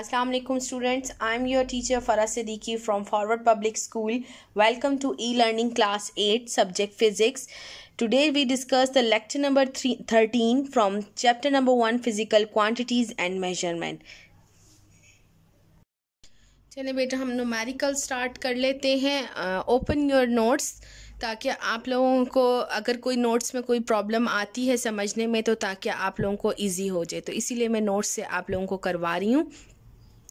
अस्सलाम वालेकुम students I am your teacher Farah Siddiqui from Forward Public School welcome to e learning class at subject physics today we discuss the lecture number thirteen 13 chapter number one physical physical and measurement measurement. चले बेटा हम numerical start कर लेते हैं open your notes ताकि आप लोगों को अगर कोई नोट्स में कोई प्रॉब्लम आती है समझने में तो ताकि आप लोगों को इजी हो जाए तो इसीलिए मैं नोट्स से आप लोगों को करवा रही हूँ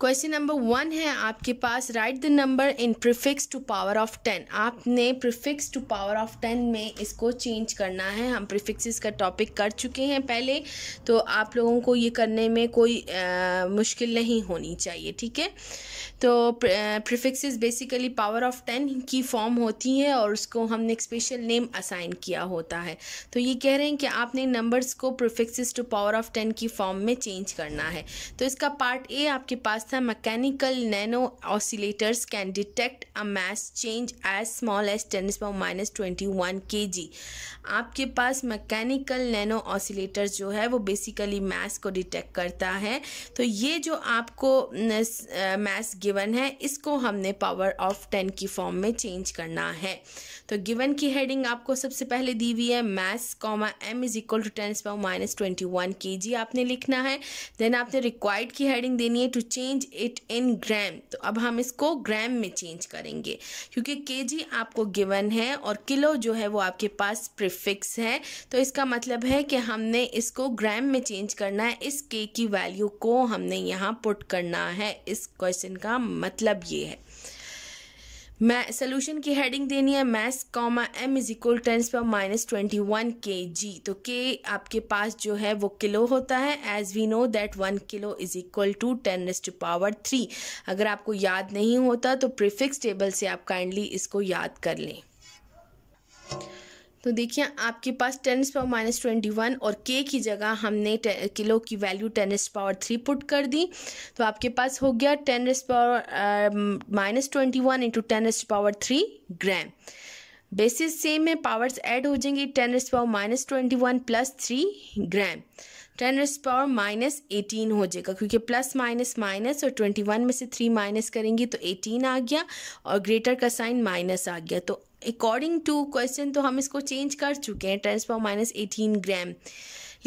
क्वेश्चन नंबर वन है आपके पास right the number in prefix to power of ten आपने prefix to power of ten में इसको चेंज करना है हम प्रिफिक्स का टॉपिक कर चुके हैं पहले तो आप लोगों को ये करने में कोई आ, मुश्किल नहीं होनी चाहिए ठीक है तो prefix basically power of ten की फॉर्म होती है और उसको हमने एक स्पेशल नेम असाइन किया होता है तो ये कह रहे हैं कि आपने नंबर्स को prefix to power of ten की फॉर्म में चेंज करना है तो इसका पार्ट ए आपके पास था mechanical nano oscillators can detect a mass change as small as 10 power minus twenty one K G आपके पास मैकेनिकल नैनो ऑसिलेटर जो है वो बेसिकली मैस को डिटेक्ट करता है तो ये जो आपको मैस गिवन है इसको हमने पावर ऑफ टेन की फॉर्म में चेंज करना है तो गिवन की हेडिंग आपको सबसे पहले दी हुई है mass comma M is equal to ten power minus twenty one K G आपने लिखना है देन आपने रिक्वायर्ड की हेडिंग देनी है to change change it in gram तो अब हम इसको ग्राम में चेंज करेंगे क्योंकि के जी आपको गिवन है और किलो जो है वो आपके पास प्रिफिक्स है तो इसका मतलब है कि हमने इसको ग्राम में चेंज करना है इस के की वैल्यू को हमने यहाँ पुट करना है इस क्वेश्चन का मतलब ये है मैं सोल्यूशन की हेडिंग देनी है mass comma M is equal tens पर minus twenty one K G तो के आपके पास जो है वो किलो होता है as we know that one kilo is equal to ten is to power three अगर आपको याद नहीं होता तो प्रिफिक्स टेबल से आप काइंडली इसको याद कर लें तो देखिए आपके पास ten is power minus twenty one और के की जगह हमने किलो की value ten is power three put कर दी तो आपके पास हो गया ten is power minus twenty one into ten is power three gram bases same है पावर्स ऐड हो जाएंगे ten raise power minus twenty one plus three gram ten raise power minus eighteen हो जाएगा क्योंकि प्लस माइनस माइनस और twenty one में से three minus करेंगे तो एटीन आ गया और ग्रेटर का साइन माइनस आ गया तो अकॉर्डिंग टू क्वेश्चन तो हम इसको चेंज कर चुके हैं ट्रांसफॉर माइनस एटीन ग्राम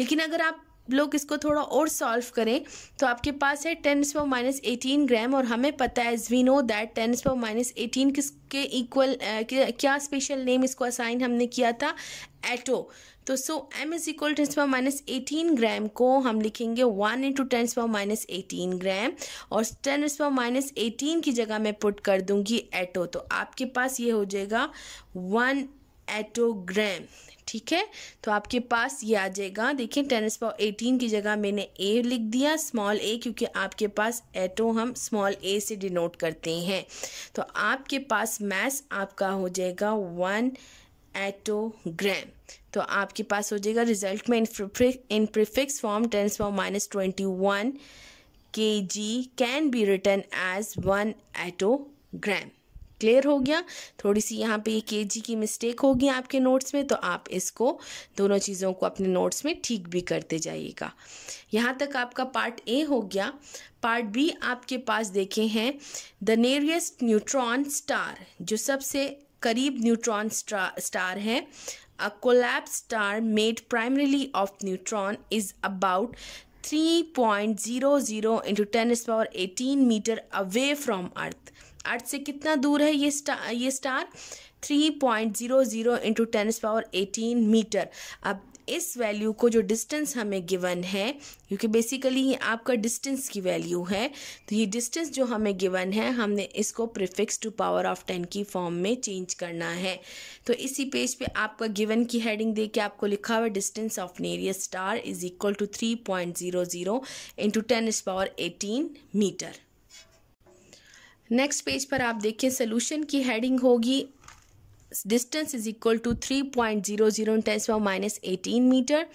लेकिन अगर आप लोग इसको थोड़ा और सॉल्व करें तो आपके पास है टेन पर माइनस एटीन ग्राम और हमें पता है as we know that ten पर माइनस एटीन किसके इक्वल क्या स्पेशल नेम इसको असाइन हमने किया था एटो तो so M is equal ten power minus eighteen gram को हम लिखेंगे one into ten power minus eighteen gram और टेन पावर माइनस एटीन की जगह मैं पुट कर दूंगी एटो तो आपके पास ये हो जाएगा वन एटोग्राम ठीक है तो आपके पास ये आ जाएगा देखिए टेनिस पाव पावर एटीन की जगह मैंने ए लिख दिया स्मॉल ए क्योंकि आपके पास एटो हम स्मॉल ए से डिनोट करते हैं तो आपके पास मैस आपका हो जाएगा वन एटोग्राम तो आपके पास हो जाएगा रिजल्ट में in prefix form ten is power minus twenty one K G can be written as one attogram clear हो गया थोड़ी सी यहाँ पे के जी की मिस्टेक होगी आपके नोट्स में तो आप इसको दोनों चीज़ों को अपने नोट्स में ठीक भी करते जाइएगा यहाँ तक आपका पार्ट ए हो गया पार्ट बी आपके पास देखे हैं द नेरियस्ट न्यूट्रॉन स्टार जो सबसे करीब न्यूट्रॉन स्टार है a collapse star made primarily of neutron is about 3.00 ten 10 power eighteen metre away from earth earth से कितना दूर है ये स्टार ये star three point zero zero into ten is power eighteen metre अब इस वैल्यू को जो डिस्टेंस हमें गिवन है क्योंकि बेसिकली ये आपका डिस्टेंस की वैल्यू है तो ये डिस्टेंस जो हमें गिवन है हमने इसको prefix to power of ten की फॉर्म में चेंज करना है तो इसी पेज पे आपका गिवन की हेडिंग दे के आपको लिखा हुआ distance of nearest star is equal to three point zero zero into ten इस power eighteen metre next page पर आप देखें सोल्यूशन की हेडिंग होगी distance is equal to three point zero zero tens power minus eighteen metre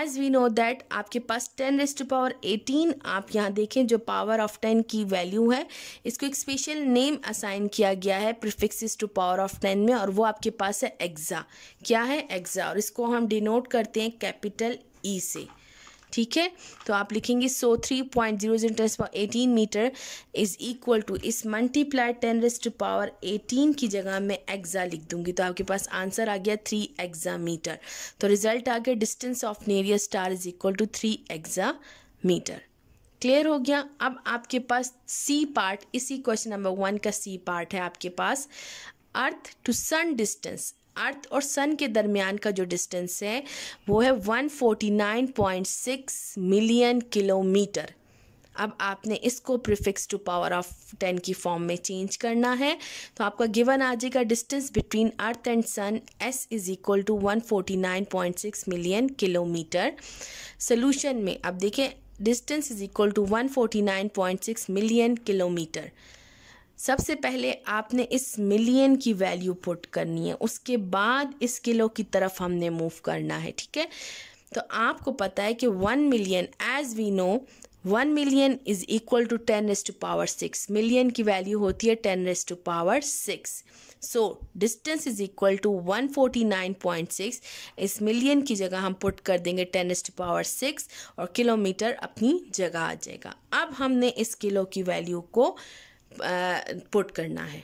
as we know that आपके पास ten raised power eighteen आप यहाँ देखें जो पावर ऑफ टेन की वैल्यू है इसको एक स्पेशल नेम असाइन किया गया है prefixes to power of ten में और वो आपके पास है एग्जा क्या है एग्जा और इसको हम डिनोट करते हैं कैपिटल ई e से ठीक है तो आप लिखेंगे so three point zero zero ten power eighteen metre is equal to is multiply ten raise to power eighteen की जगह मैं एग्ज़ा लिख दूंगी तो आपके पास आंसर आ गया थ्री एग्ज़ा मीटर तो रिजल्ट आ गया distance of nearest star is equal to three exa metre clear हो गया अब आपके पास सी पार्ट इसी क्वेश्चन नंबर वन का सी पार्ट है आपके पास अर्थ टू सन डिस्टेंस अर्थ और सन के दरमियान का जो डिस्टेंस है वो है 149.6 मिलियन किलोमीटर अब आपने इसको prefix to power of ten की फॉर्म में चेंज करना है तो आपका गिवन आ जाएगा distance between earth and sun is is equal to one forty nine point six million kilometre solution में अब देखें distance is equal to one forty nine point six million kilometre सबसे पहले आपने इस मिलियन की वैल्यू पुट करनी है उसके बाद इस किलो की तरफ हमने मूव करना है ठीक है तो आपको पता है कि one million as we know one million is equal to ten raise to power six million की वैल्यू होती है ten raise to power six so distance is equal to one forty nine point six इस million की जगह हम put कर देंगे ten raise to power six और किलोमीटर अपनी जगह आ जाएगा अब हमने इस किलो की वैल्यू को पुट करना है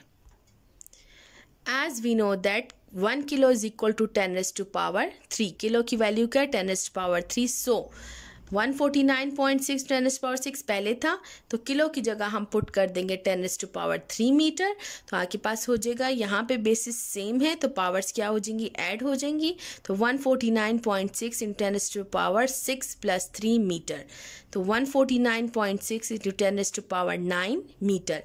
as we know that one kilo is equal to ten raised to power three kilo की वैल्यू क्या है ten raised power three so so, 149.6 ten is power six पहले था तो किलो की जगह हम पुट कर देंगे ten is to power three metre तो आपके पास हो जाएगा यहाँ पे बेसिस सेम है तो पावर्स क्या हो जाएंगी ऐड हो जाएंगी तो 149.6 forty nine point six ten is to power six plus three metre तो 149.6 forty nine point six into ten is to power nine metre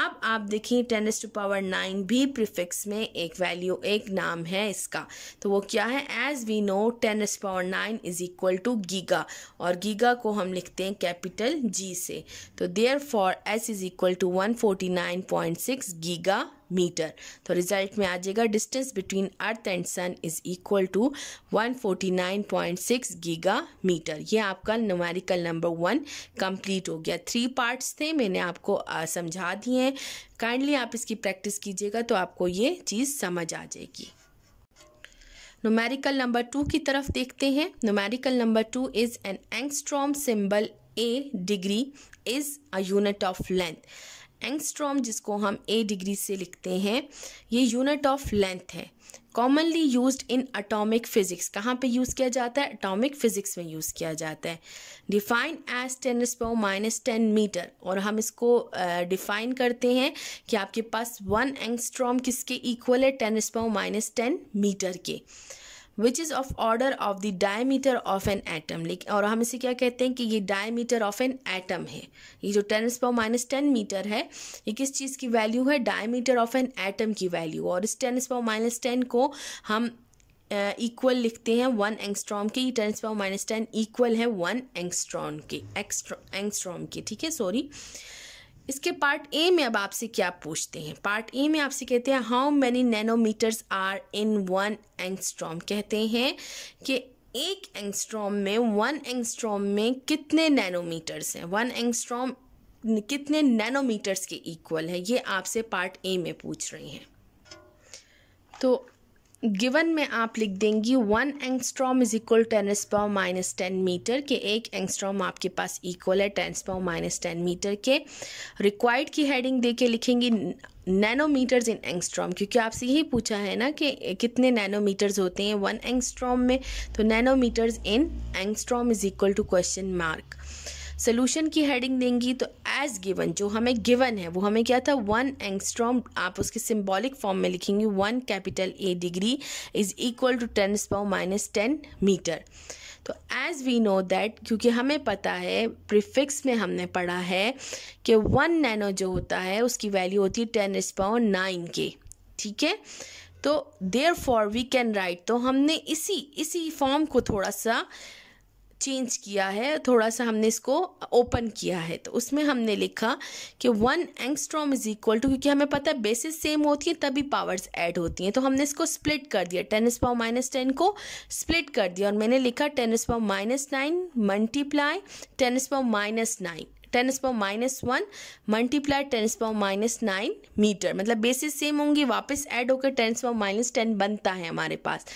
अब आप देखिए ten is to power nine भी प्रिफिक्स में एक वैल्यू एक नाम है इसका तो वो क्या है as we know ten is power nine is equal to giga और गीगा को हम लिखते हैं कैपिटल जी से तो therefore s is equal to one forty nine point six giga metre तो रिजल्ट में आ जाएगा distance between earth and sun is equal to 149.6 giga metre ये आपका न्यूमेरिकल नंबर वन कंप्लीट हो गया थ्री पार्ट्स थे मैंने आपको समझा दिए हैं काइंडली आप इसकी प्रैक्टिस कीजिएगा तो आपको ये चीज़ समझ आ जाएगी नोमेरिकल नंबर टू की तरफ देखते हैं numerical number two is an angstrom symbol A degree is a unit of length angstrom जिसको हम ए डिग्री से लिखते हैं ये यूनिट ऑफ लेंथ है commonly use in atomic physics कहाँ पे यूज़ किया जाता है अटोमिक फिजिक्स में यूज़ किया जाता है define as ten power minus ten metre और हम इसको डिफाइन uh, करते हैं कि आपके पास वन एंगस्ट्रॉम किसके इक्वल है ten power minus ten metre के which is of order of the diameter of an atom लेकिन और हम इसे क्या कहते हैं कि ये डायमीटर ऑफ एन एटम है ये जो ten power minus ten metre है ये किस चीज़ की वैल्यू है डायमीटर ऑफ एन एटम की वैल्यू और इस टेन पावर माइनस टेन को हम इक्वल uh, लिखते हैं वन एंगस्ट्रॉम के ये ten power minus ten equal है वन एंगस्ट्रॉम के एक्स्ट्रॉ एंगस्ट्रॉम के ठीक है सॉरी इसके पार्ट ए में अब आपसे क्या पूछते हैं पार्ट ए में आपसे कहते हैं how many nanometres are in one angstrom कहते हैं कि एक एंगस्ट्रॉम में वन एंगस्ट्रॉम में कितने नैनोमीटर्स हैं वन एंगस्ट्रॉम कितने नैनोमीटर्स के इक्वल है ये आपसे पार्ट ए में पूछ रहे हैं तो गिवन में आप लिख देंगी one angstrom is equal ten is minus ten metre के एक एंगस्ट्रॉम आपके पास इक्वल है ten power minus ten metre के रिक्वायर्ड की हेडिंग दे के लिखेंगी नैनोमीटर्स इन एंगस्ट्रॉम क्योंकि आपसे यही पूछा है ना कि कितने नैनोमीटर्स होते हैं वन एंगस्ट्रॉम में तो nanometres in angstrom is equal to question mark solution की हेडिंग देंगी तो एज गिवन जो हमें गिवन है वो हमें क्या था वन एंगस्ट्रॉम आप उसके सिम्बॉलिक फॉर्म में लिखेंगे one capital A degree is equal to ten is power minus ten metre तो एज़ वी नो दैट क्योंकि हमें पता है प्रीफिक्स में हमने पढ़ा है कि वन नैनो जो होता है उसकी वैल्यू होती है टेन स्पाउ नाइन के ठीक है तो therefore we can write तो हमने इसी इसी फॉर्म को थोड़ा सा चेंज किया है थोड़ा सा हमने इसको ओपन किया है तो उसमें हमने लिखा कि one angstrom is equal to क्योंकि हमें पता है बेसिस सेम होती है तभी पावर्स ऐड होती हैं तो हमने इसको स्प्लिट कर दिया टेन पाव माइनस टेन को स्प्लिट कर दिया और मैंने लिखा टेन इस power minus nine multiply ten power minus nine ten is power minus one multiply ten is power minus nine metre मतलब बेसिस सेम होंगी वापस ऐड होकर ten is power minus ten बनता है हमारे पास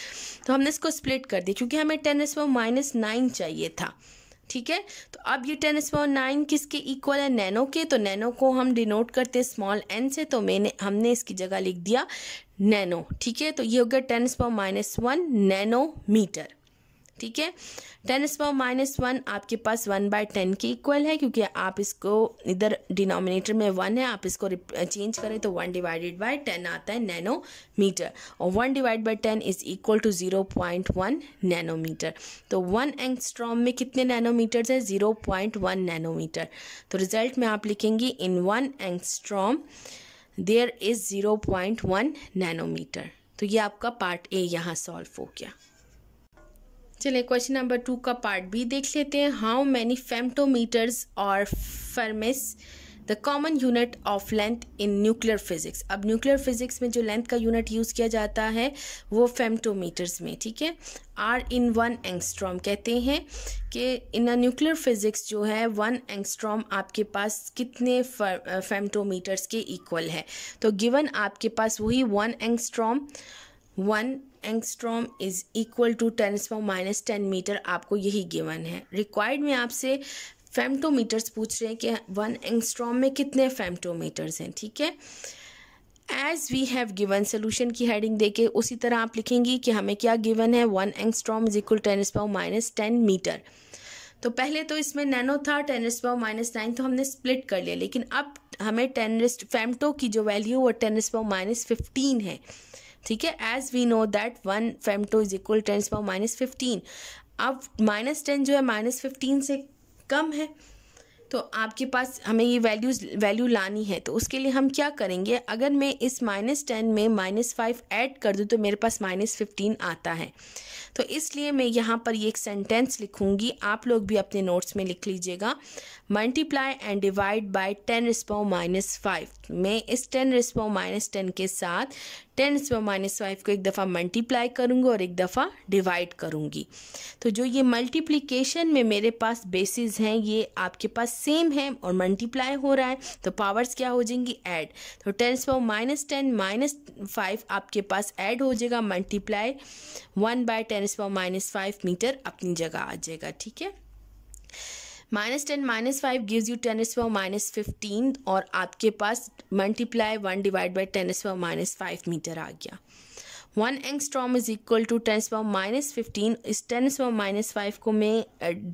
तो हमने इसको स्प्लिट कर दिया क्योंकि हमें ten is power minus nine चाहिए था ठीक है तो अब ये टेन एस पावर नाइन किसके इक्वल है नैनो के तो नैनो को हम डिनोट करते हैं स्मॉल एन से तो मैंने हमने इसकी जगह लिख दिया नैनो ठीक है तो ये हो गया ten is power minus one nano metre ठीक है टेन इस पावर माइनस वन आपके पास वन बाय टेन के इक्वल है क्योंकि आप इसको इधर डिनोमिनेटर में वन है आप इसको चेंज करें तो वन डिवाइडेड बाय टेन आता है नैनोमीटर और one divide by ten is equal to zero point one nanometre तो वन एंगस्ट्रॉम में कितने नैनोमीटर्स है जीरो पॉइंट वन नैनोमीटर तो रिजल्ट में आप लिखेंगे in one angstrom there is zero point one nanometre तो ये आपका पार्ट ए यहाँ सॉल्व हो गया चलिए क्वेश्चन नंबर टू का पार्ट भी देख लेते हैं हाउ मैनी फेमटोमीटर्स और fermis the common unit of length in nuclear physics अब न्यूक्लियर फिजिक्स में जो लेंथ का यूनिट यूज़ किया जाता है वो फेमटोमीटर्स में ठीक है आर इन वन एंगस्ट्रॉम कहते हैं कि इन न्यूक्लियर फिजिक्स जो है वन एंगस्ट्रॉम आपके पास कितने फेमटोमीटर्स के इक्वल है तो गिवन आपके पास वही one angstrom one angstrom is equal to ten is power minus ten metre आपको यही गिवन है रिक्वायर्ड में आपसे फेमटोमीटर्स पूछ रहे हैं कि वन एंगस्ट्रॉम में कितने फेमटोमीटर्स हैं ठीक है as we have given solution की हेडिंग दे के उसी तरह आप लिखेंगी कि हमें क्या गिवन है one angstrom is equal ten is स्पॉ माइनस टेन मीटर तो पहले तो इसमें नैनो था टेनिस पावर माइनस नाइन तो हमने स्प्लिट कर लिया लेकिन अब हमें टेनरिस्ट फेमटो की जो वैल्यू वो टेनिस पावर माइनस फिफ्टीन है ठीक है as we know that one femto is equal ten's power minus fifteen अब माइनस टेन जो है माइनस फिफ्टीन से कम है तो आपके पास हमें ये वैल्यूज वैल्यू लानी है तो उसके लिए हम क्या करेंगे अगर मैं इस माइनस टेन में माइनस फाइव ऐड कर दूँ तो मेरे पास माइनस फिफ्टीन आता है तो इसलिए मैं यहाँ पर ये एक सेंटेंस लिखूँगी आप लोग भी अपने नोट्स में लिख लीजिएगा multiply and divide by ten रिस्पो माइनस फाइव मैं इस टेन रिस्पो माइनस टेन के साथ टेन स्क्वायर माइनस फाइव को एक दफ़ा मल्टीप्लाई करूँगी और एक दफ़ा डिवाइड करूँगी तो जो ये मल्टीप्लीकेशन में मेरे पास बेसिस हैं ये आपके पास सेम है और मल्टीप्लाई हो रहा है तो पावर्स क्या हो जाएंगी ऐड तो ten square minus ten minus five आपके पास ऐड हो जाएगा multiply one by ten square minus five metre अपनी जगह आ जाएगा ठीक है minus ten minus five gives you ten is minus fifteen और आपके पास multiply one divide by ten is minus five metre आ गया one angstrom is equal to ten power minus fifteen is ten power minus five को मैं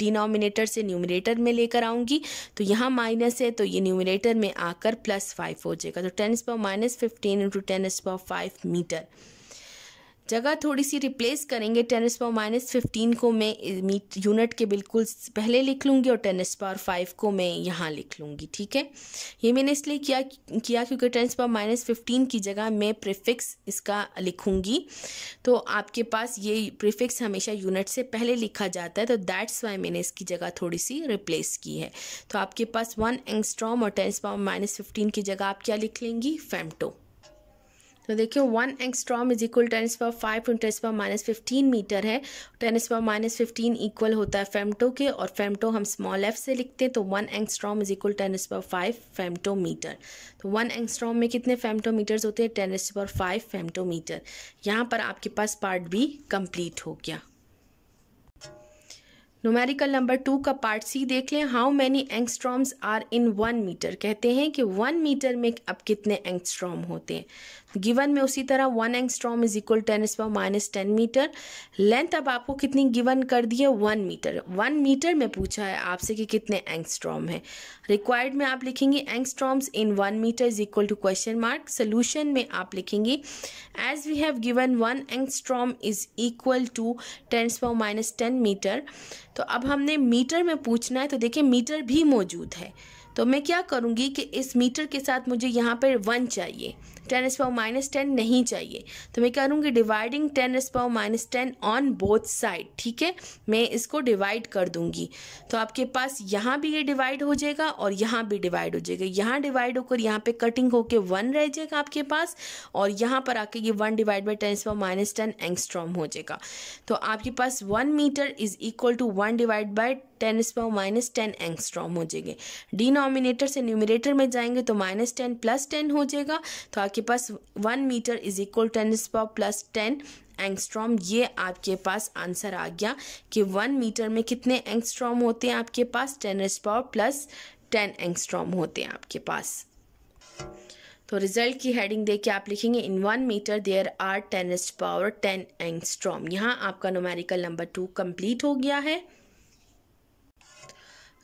denominator से numerator में लेकर आऊँगी तो यहाँ माइनस है तो ये न्यूमिनेटर में आकर प्लस फाइव हो जाएगा तो ten power minus fifteen into ten power five metre जगह थोड़ी सी रिप्लेस करेंगे टेनिस पावर माइनस फिफ्टीन को मैं मीट यूनिट के बिल्कुल पहले लिख लूँगी और टेनिस पावर फाइव को मैं यहाँ लिख लूँगी ठीक है ये मैंने इसलिए किया किया क्योंकि टेनिस पावर माइनस फिफ्टीन की जगह मैं प्रिफिक्स इसका लिखूँगी तो आपके पास ये प्रिफिक्स हमेशा यूनिट से पहले लिखा जाता है तो दैट्स वाई मैंने इसकी जगह थोड़ी सी रिप्लेस की है तो आपके पास वन एंगस्ट्रॉम और टेनिस पावर माइनस फिफ्टीन की जगह आप क्या लिख लेंगी फेमटो तो देखिए one angstrom is equal ten is power five to ten power minus fifteen metre है ten is power minus fifteen equal होता है फेमटो के और फेमटो हम स्मॉल एफ से लिखते हैं तो one angstrom is equal is power five femto metre तो वन एंगस्ट्रॉम में कितने फेमटो मीटर्स होते हैं टेनिस पर फाइव मीटर यहाँ पर आपके पास पार्ट बी कंप्लीट हो गया नोमेरिकल नंबर टू का पार्ट सी देख लें how many angstroms are in one metre कहते हैं कि वन मीटर में अब कितने एंगस्ट्रॉम होते हैं गिवन में उसी तरह one angstrom is equal ten is power minus ten metre length अब आपको कितनी गिवन कर दी है वन मीटर वन मीटर में पूछा है आपसे कि कितने एंगस्ट्रॉम है रिक्वायर्ड में आप लिखेंगे angstroms in one metre is equal to question mark solution में आप लिखेंगे as we have given one angstrom is equal to ten is power minus ten metre तो अब हमने मीटर में पूछना है तो देखिए मीटर भी मौजूद है तो मैं क्या करूँगी कि इस मीटर के साथ मुझे यहाँ पर वन चाहिए ten is power minus ten नहीं चाहिए तो मैं करूँगी dividing ten is power minus ten on both side ठीक है मैं इसको डिवाइड कर दूंगी तो आपके पास यहाँ भी ये डिवाइड हो जाएगा और यहाँ भी डिवाइड हो जाएगा यहाँ डिवाइड होकर यहाँ पे कटिंग होकर वन रह जाएगा आपके पास और यहाँ पर आके ये one divide by ten is power minus ten angstrom हो जाएगा तो आपके पास one metre is equal to one divide by ten is power minus ten angstrom हो जाएंगे डिनोमिनेटर से न्यूमिनेटर में जाएंगे तो माइनस टेन प्लस टेन हो जाएगा तो आपके आपके पास one metre is equal ten power plus ten angstrom ये आपके पास आंसर आ गया कि वन मीटर में कितने एंगस्ट्रॉम होते हैं आपके पास ten power plus ten angstrom होते हैं आपके पास तो रिजल्ट की हेडिंग दे के आप लिखेंगे in one metre there are ten is power ten angstrom यहाँ आपका नोमेरिकल नंबर टू कंप्लीट हो गया है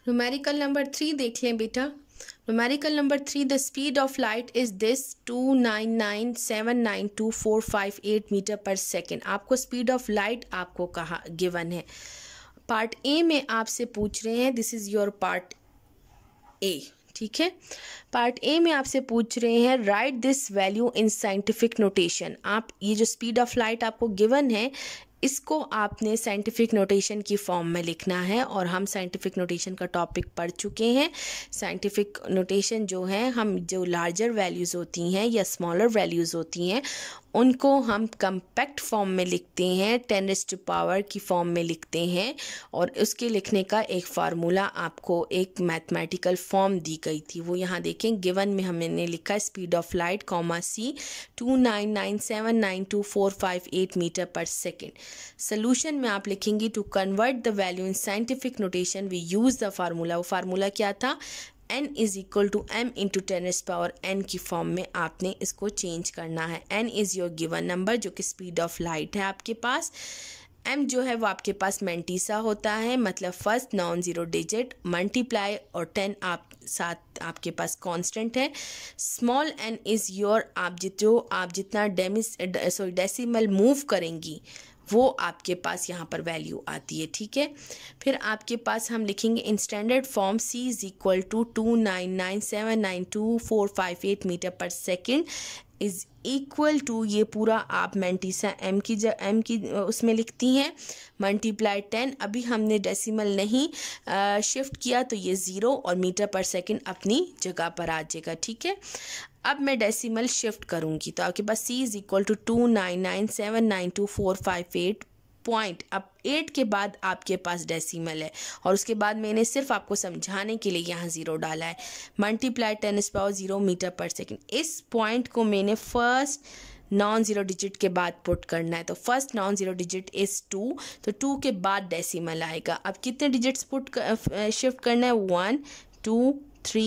नोमेरिकल नंबर थ्री देख लें बेटा speed of light is this two nine nine seven nine two four five eight metre per second आपको speed of light आपको कहा गिवन है पार्ट ए में आपसे पूछ रहे हैं this is your part A ठीक है पार्ट ए में आपसे पूछ रहे हैं write this value in scientific notation आप ये जो स्पीड ऑफ लाइट आपको गिवन है इसको आपने साइंटिफिक नोटेशन की फॉर्म में लिखना है और हम साइंटिफिक नोटेशन का टॉपिक पढ़ चुके हैं साइंटिफिक नोटेशन जो है हम जो लार्जर वैल्यूज़ होती हैं या स्मॉलर वैल्यूज़ होती हैं उनको हम कंपैक्ट फॉर्म में लिखते हैं टेन एस टू पावर की फॉर्म में लिखते हैं और उसके लिखने का एक फार्मूला आपको एक मैथमेटिकल फॉर्म दी गई थी वो यहाँ देखें गिवन में हमने लिखा speed of light comma C two nine nine seven nine two four five eight metre per second solution में आप लिखेंगी to convert the value in scientific notation we use the formula वो फार्मूला क्या था n is equal to M into ten is power N की form में आपने इसको चेंज करना है n is your given number जो कि स्पीड ऑफ लाइट है आपके पास m जो है वो आपके पास मेंटीसा होता है मतलब first non zero digit multiply और 10 आप साथ आपके पास कांस्टेंट है स्मॉल n इज़ योर आप जितो आप जितना डेमिस सॉरी डेसिमल मूव करेंगी वो आपके पास यहाँ पर वैल्यू आती है ठीक है फिर आपके पास हम लिखेंगे in standard form C is equal to two nine nine seven nine two four five eight metre per second is equal to ये पूरा आप मेंटीसा एम की जब एम की उसमें लिखती हैं मल्टीप्लाई टेन अभी हमने डेसिमल नहीं आ, शिफ्ट किया तो ये ज़ीरो और मीटर पर सेकंड अपनी जगह पर आ जाएगा ठीक है अब मैं डेसिमल शिफ्ट करूँगी तो आपके पास C is equal to two nine nine seven nine two four five eight point अब एट के बाद आपके पास डेसिमल है और उसके बाद मैंने सिर्फ आपको समझाने के लिए यहाँ ज़ीरो डाला है मल्टीप्लाई टेन इस power zero metre per second इस पॉइंट को मैंने फर्स्ट नॉन ज़ीरो डिजिट के बाद पुट करना है तो first non zero digit is two तो टू के बाद डेसीमल आएगा अब कितने डिजिट्स पुट कर, शिफ्ट करना है one two three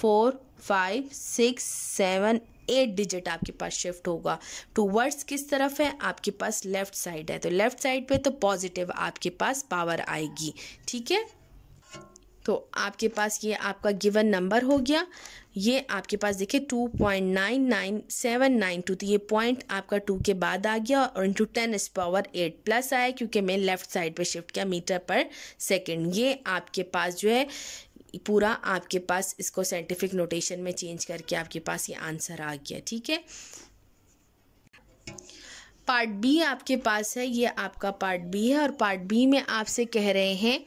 four five six seven eight digit आपके पास शिफ्ट होगा टूवर्ड्स तो किस तरफ है आपके पास लेफ्ट साइड है तो लेफ्ट साइड पे तो पॉजिटिव आपके पास पावर आएगी ठीक है तो आपके पास ये आपका गिवन नंबर हो गया ये आपके पास देखिए two point nine nine seven nine two तो ये पॉइंट आपका टू के बाद आ गया और इंटू टेन इस पावर एट प्लस आया क्योंकि मैं लेफ्ट साइड पे शिफ्ट किया मीटर पर सेकंड ये आपके पास जो है पूरा आपके पास इसको साइंटिफिक नोटेशन में चेंज करके आपके पास ये आंसर आ गया ठीक है पार्ट बी आपके पास है ये आपका पार्ट बी है और पार्ट बी में आपसे कह रहे हैं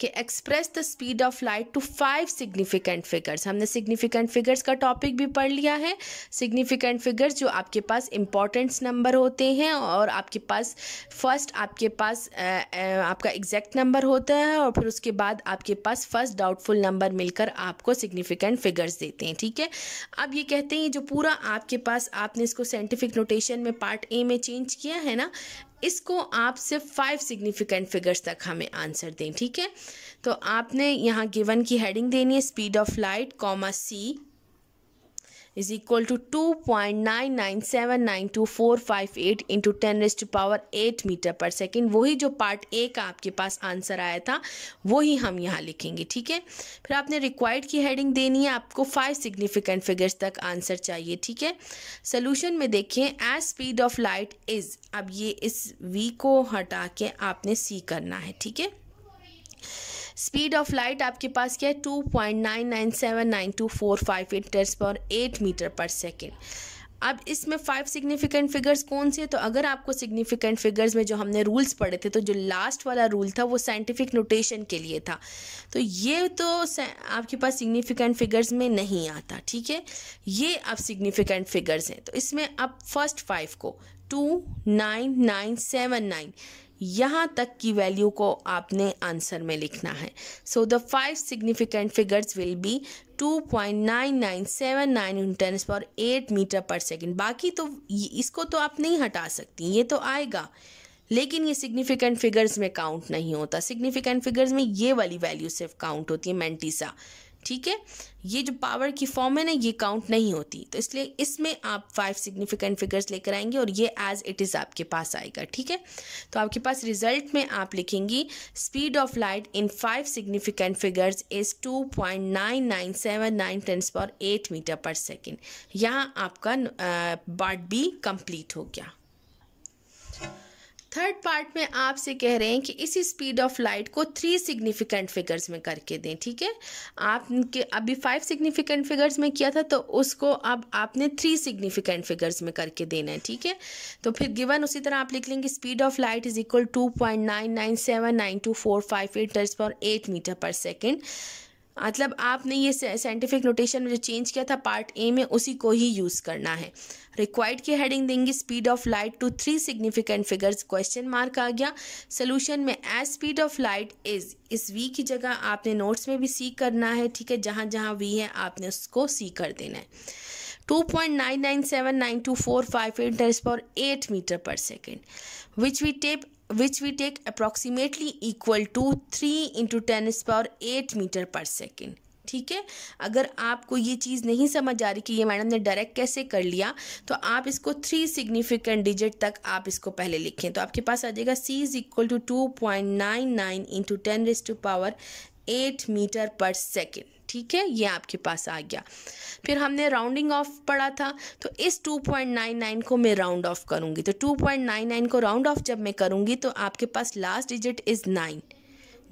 कि express the speed of light to five significant figures हमने सिग्निफिकेंट फिगर्स का टॉपिक भी पढ़ लिया है सिग्निफिकेंट फिगर्स जो आपके पास इंपॉर्टेंट्स नंबर होते हैं और आपके पास फर्स्ट आपके पास आ, आ, आपका एग्जैक्ट नंबर होता है और फिर उसके बाद आपके पास फर्स्ट डाउटफुल नंबर मिलकर आपको सिग्निफिकेंट फिगर्स देते हैं ठीक है अब ये कहते हैं जो पूरा आपके पास आपने इसको साइंटिफिक नोटेशन में पार्ट ए में चेंज किया है ना इसको आप सिर्फ फाइव सिग्निफिकेंट फिगर्स तक हमें आंसर दें ठीक है तो आपने यहाँ गिवन की हेडिंग देनी है speed of light comma C is equal to eight into ten raise to power eight metre per second वही जो पार्ट ए का आपके पास आंसर आया था वही हम यहाँ लिखेंगे ठीक है फिर आपने रिक्वायर्ड की हेडिंग देनी है आपको फाइव सिग्निफिकेंट फिगर्स तक आंसर चाहिए ठीक है सोल्यूशन में देखें as speed of light is अब ये इस वी को हटा के आपने सी करना है ठीक है स्पीड ऑफ लाइट आपके पास क्या है two point nine nine seven nine two four five एटर्स पर एट मीटर पर सेकेंड अब इसमें फाइव सिग्निफिकेंट फिगर्स कौन से तो अगर आपको सिग्निफिकेंट फिगर्स में जो हमने रूल्स पढ़े थे तो जो लास्ट वाला रूल था वो साइंटिफिक नोटेशन के लिए था तो ये तो आपके पास सिग्निफिकेंट फिगर्स में नहीं आता ठीक है ये अब सिग्निफिकेंट फिगर्स हैं तो इसमें अब फर्स्ट फाइव को two nine nine seven nine यहाँ तक की वैल्यू को आपने आंसर में लिखना है so the five significant figures will be 2.9979 nine पर एट मीटर पर सेकेंड बाकी तो इसको तो आप नहीं हटा सकती ये तो आएगा लेकिन ये सिग्निफिकेंट फिगर्स में काउंट नहीं होता सिग्निफिकेंट फिगर्स में ये वाली वैल्यू सिर्फ काउंट होती है मेंटिसा ठीक है ये जो पावर की फॉर्म है ना ये काउंट नहीं होती तो इसलिए इसमें आप फाइव सिग्निफिकेंट फिगर्स लेकर आएंगे और ये एज इट इज़ आपके पास आएगा ठीक है तो आपके पास रिजल्ट में आप लिखेंगी speed of light in five significant figures is two point nine nine seven nine tens पर एट मीटर पर सेकेंड यहाँ आपका पार्ट बी कंप्लीट हो गया थर्ड पार्ट में आपसे कह रहे हैं कि इसी स्पीड ऑफ लाइट को थ्री सिग्निफिकेंट फिगर्स में करके दें ठीक है आपके अभी फाइव सिग्निफिकेंट फिगर्स में किया था तो उसको अब आपने थ्री सिग्निफिकेंट फिगर्स में करके देना है ठीक है तो फिर गिवन उसी तरह आप लिख लेंगे speed of light is equal to point nine nine seven nine two four five eight पर एट मीटर पर सेकेंड मतलब आपने ये साइंटिफिक नोटेशन में जो चेंज किया था पार्ट ए में उसी को ही यूज़ करना है रिक्वायर्ड की हेडिंग देंगे speed of light to three significant figures question mark आ गया सोल्यूशन में as speed of light is इस वी की जगह आपने नोट्स में भी सी करना है ठीक है जहाँ जहाँ वी है आपने उसको सी कर देना है two point nine nine seven nine two four five eight metre per second which we take which we take approximately equal to three into ten इस power eight metre per second ठीक है अगर आपको ये चीज़ नहीं समझ आ रही कि ये मैडम ने डायरेक्ट कैसे कर लिया तो आप इसको थ्री सिग्निफिकेंट डिजिट तक आप इसको पहले लिखें तो आपके पास आ जाएगा C is equal to two point nine nine into ten raise to power eight metre per second ठीक है ये आपके पास आ गया फिर हमने राउंडिंग ऑफ पढ़ा था तो इस 2.99 को मैं राउंड ऑफ करूँगी तो 2.99 को राउंड ऑफ जब मैं करूँगी तो आपके पास लास्ट डिजिट इज़ नाइन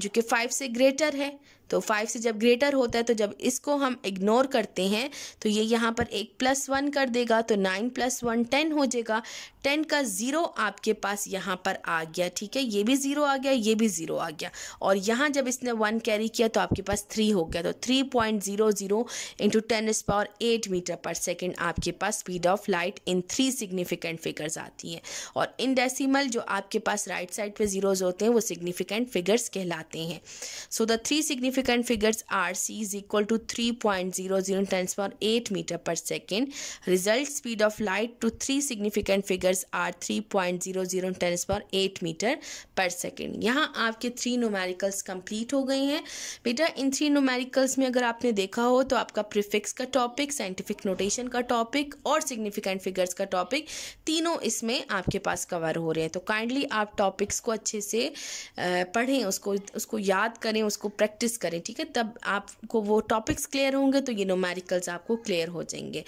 जो कि फाइव से ग्रेटर है तो फाइव से जब ग्रेटर होता है तो जब इसको हम इग्नोर करते हैं तो ये यहाँ पर एक प्लस वन कर देगा तो नाइन प्लस वन टेन हो जाएगा टेन का ज़ीरो आपके पास यहाँ पर आ गया ठीक है ये भी ज़ीरो आ गया ये भी ज़ीरो आ गया और यहाँ जब इसने वन कैरी किया तो आपके पास थ्री हो गया तो three point zero zero into ten इस power eight metre per second आपके पास speed of light in three significant figures आती हैं और इन डेसीमल जो आपके पास राइट साइड पर ज़ीरोज़ होते हैं वो सिग्निफिकेंट फिगर्स कहलाते हैं so the three significant significant figures RC is equal to 3.00 times per 8 meter per second. Result speed of light to three significant figures are 3.00 times per 8 meter per second. यहाँ आपके three numericals complete हो गए हैं बेटा in three numericals में अगर आपने देखा हो तो आपका प्रिफिक्स का टॉपिक साइंटिफिक नोटेशन का टॉपिक और सिग्निफिकेंट फिगर्स का टॉपिक तीनों इसमें आपके पास कवर हो रहे हैं तो काइंडली आप टॉपिक्स को अच्छे से पढ़ें उसको उसको याद करें उसको प्रैक्टिस करें ठीक है तब आपको वो टॉपिक्स क्लियर होंगे तो ये नोमेरिकल्स आपको क्लियर हो जाएंगे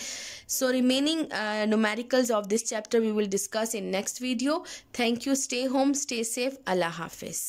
so remaining numericals of this chapter we will discuss in next video thank you stay home stay safe अल्लाह हाफिज़